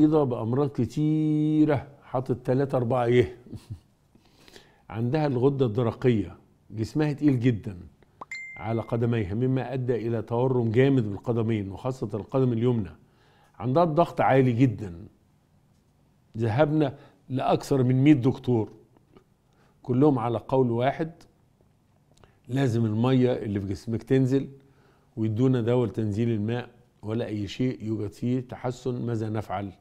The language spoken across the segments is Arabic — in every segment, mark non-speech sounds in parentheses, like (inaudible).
مريضه بامراض كتيره حاطط 3 4 ايه (laughs) عندها الغده الدرقيه جسمها تقيل جدا على قدميها مما ادى الى تورم جامد بالقدمين وخاصه القدم اليمنى عندها الضغط عالي جدا ذهبنا لاكثر من 100 دكتور كلهم على قول واحد لازم الميه اللي في جسمك تنزل ويدونا دواء تنزيل الماء ولا اي شيء يوجد فيه تحسن ماذا نفعل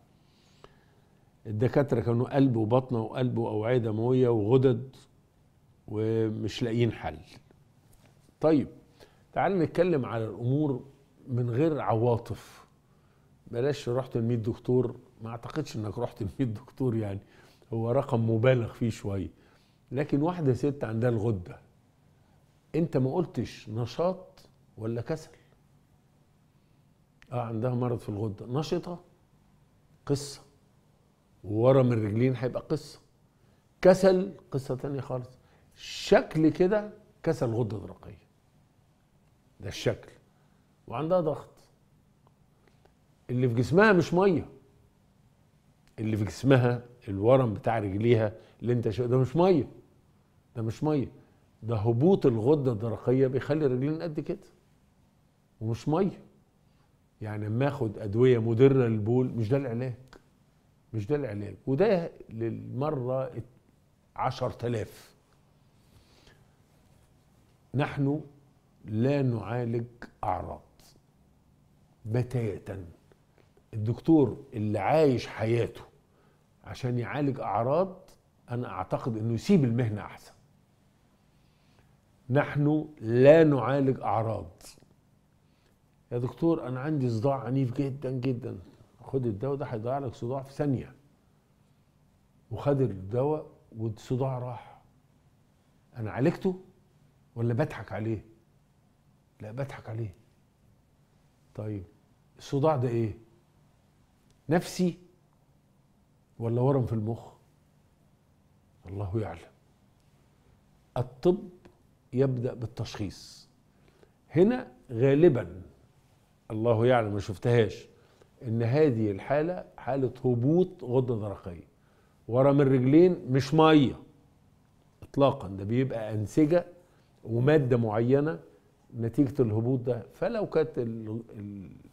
الدكاتره كانوا قلب وبطنه وقلب واوعيه دمويه وغدد ومش لاقيين حل طيب تعال نتكلم على الامور من غير عواطف بلاش رحت ل 100 دكتور ما اعتقدش انك رحت ل 100 دكتور يعني هو رقم مبالغ فيه شويه لكن واحده ست عندها الغده انت ما قلتش نشاط ولا كسل اه عندها مرض في الغده نشطه قصه وورم الرجلين هيبقى قصه كسل قصه تانية خالص شكل كده كسل غده درقيه ده الشكل وعندها ضغط اللي في جسمها مش ميه اللي في جسمها الورم بتاع رجليها اللي انت شايفه ده مش ميه ده مش ميه ده هبوط الغده الدرقيه بيخلي الرجلين قد كده ومش ميه يعني اما اخد ادويه مدره للبول مش ده العلاج مش ده العلاج وده للمرة عشر تلاف نحن لا نعالج أعراض بتاتا الدكتور اللي عايش حياته عشان يعالج أعراض أنا أعتقد أنه يسيب المهنة أحسن نحن لا نعالج أعراض يا دكتور أنا عندي صداع عنيف جدا جدا خد الدواء ده هيضيع لك صداع في ثانيه وخد الدواء والصداع راح انا عالجته ولا بضحك عليه لا بضحك عليه طيب الصداع ده ايه نفسي ولا ورم في المخ الله يعلم الطب يبدا بالتشخيص هنا غالبا الله يعلم ما شفتهاش ان هذه الحاله حاله هبوط غده درقيه ورم الرجلين مش ميه اطلاقا ده بيبقى انسجه وماده معينه نتيجه الهبوط ده فلو كانت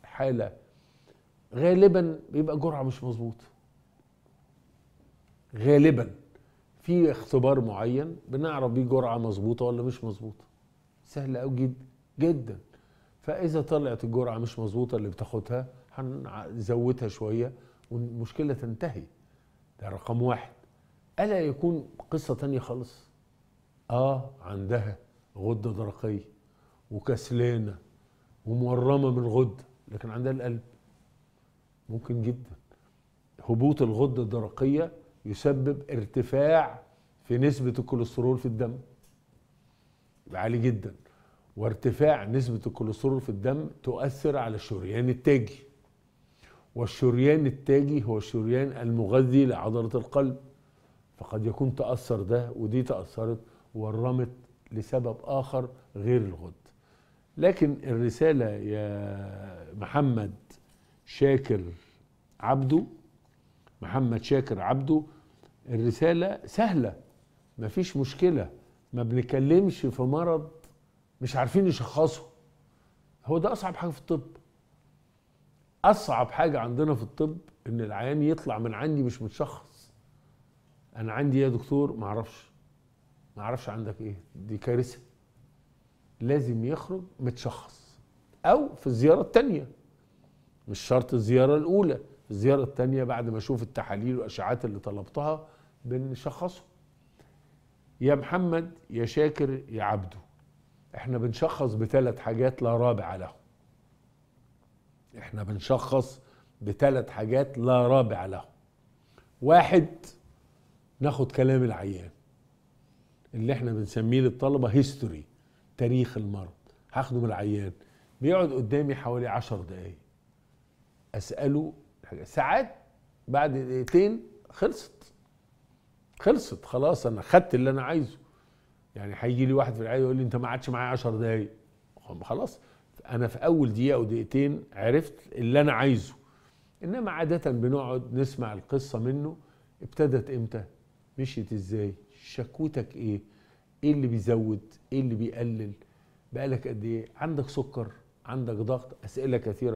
الحاله غالبا بيبقى جرعه مش مظبوطه غالبا في اختبار معين بنعرف بيه جرعه مظبوطه ولا مش مظبوطه سهل قوي جدا جدا فاذا طلعت الجرعه مش مظبوطه اللي بتاخدها هنزودها شويه والمشكله تنتهي ده رقم واحد الا يكون قصه تانية خالص اه عندها غده درقيه وكسلانه ومورمه من الغده لكن عندها القلب ممكن جدا هبوط الغده الدرقيه يسبب ارتفاع في نسبه الكوليسترول في الدم عالي جدا وارتفاع نسبة الكوليسترول في الدم تؤثر على الشريان التاجي والشريان التاجي هو الشريان المغذي لعضلة القلب فقد يكون تأثر ده ودي تأثرت ورمت لسبب آخر غير الغد لكن الرسالة يا محمد شاكر عبده محمد شاكر عبده الرسالة سهلة مفيش مشكلة ما بنتكلمش في مرض مش عارفين يشخصوا هو ده اصعب حاجه في الطب اصعب حاجه عندنا في الطب ان العيان يطلع من عندي مش متشخص انا عندي إيه يا دكتور ما اعرفش ما اعرفش عندك ايه دي كارثه لازم يخرج متشخص او في الزياره الثانيه مش شرط الزياره الاولى الزياره الثانيه بعد ما اشوف التحاليل والاشعاعات اللي طلبتها بنشخصه يا محمد يا شاكر يا عبده احنا بنشخص بثلاث حاجات لا رابع لهم احنا بنشخص بثلاث حاجات لا رابع لهم واحد ناخد كلام العيان اللي احنا بنسميه للطلبه هيستوري تاريخ المرض هاخده من العيان بيقعد قدامي حوالي عشر دقايق اساله حاجة. ساعات بعد دقيقتين خلصت خلصت خلاص انا خدت اللي انا عايزه يعني هيجي لي واحد في العياده يقول لي انت ما قعدتش معايا 10 دقايق خلاص انا في اول دقيقه او دقيقتين عرفت اللي انا عايزه انما عاده بنقعد نسمع القصه منه ابتدت امتى مشيت ازاي شكوتك ايه ايه اللي بيزود ايه اللي بيقلل بقالك قد ايه عندك سكر عندك ضغط اسئله كثيره